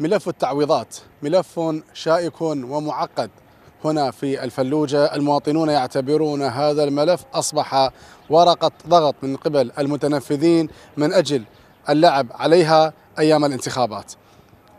ملف التعويضات ملف شائك ومعقد هنا في الفلوجة المواطنون يعتبرون هذا الملف أصبح ورقة ضغط من قبل المتنفذين من أجل اللعب عليها أيام الانتخابات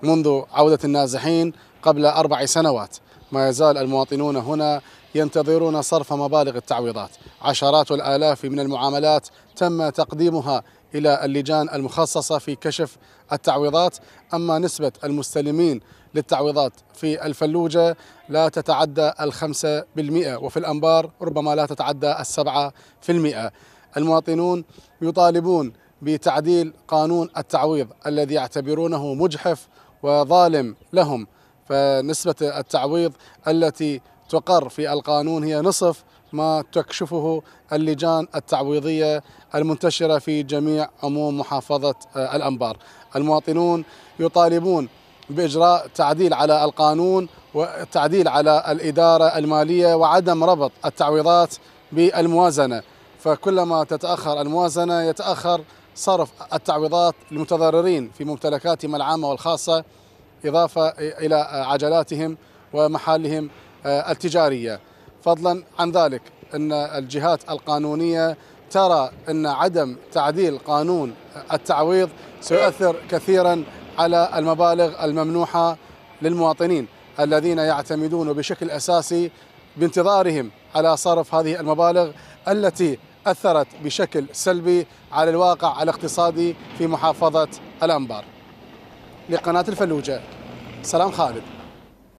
منذ عودة النازحين قبل أربع سنوات ما يزال المواطنون هنا ينتظرون صرف مبالغ التعويضات عشرات الآلاف من المعاملات تم تقديمها إلى اللجان المخصصة في كشف التعويضات أما نسبة المستلمين للتعويضات في الفلوجة لا تتعدى الخمسة بالمئة وفي الأنبار ربما لا تتعدى السبعة في المئة المواطنون يطالبون بتعديل قانون التعويض الذي يعتبرونه مجحف وظالم لهم فنسبة التعويض التي تقر في القانون هي نصف ما تكشفه اللجان التعويضية المنتشرة في جميع عموم محافظة آه، الأنبار المواطنون يطالبون بإجراء تعديل على القانون والتعديل على الإدارة المالية وعدم ربط التعويضات بالموازنة فكلما تتأخر الموازنة يتأخر صرف التعويضات للمتضررين في ممتلكاتهم العامة والخاصة إضافة إلى عجلاتهم ومحالهم آه، التجارية فضلا عن ذلك أن الجهات القانونية ترى أن عدم تعديل قانون التعويض سيؤثر كثيرا على المبالغ الممنوحة للمواطنين الذين يعتمدون بشكل أساسي بانتظارهم على صرف هذه المبالغ التي أثرت بشكل سلبي على الواقع الاقتصادي في محافظة الأنبار لقناة الفلوجة سلام خالد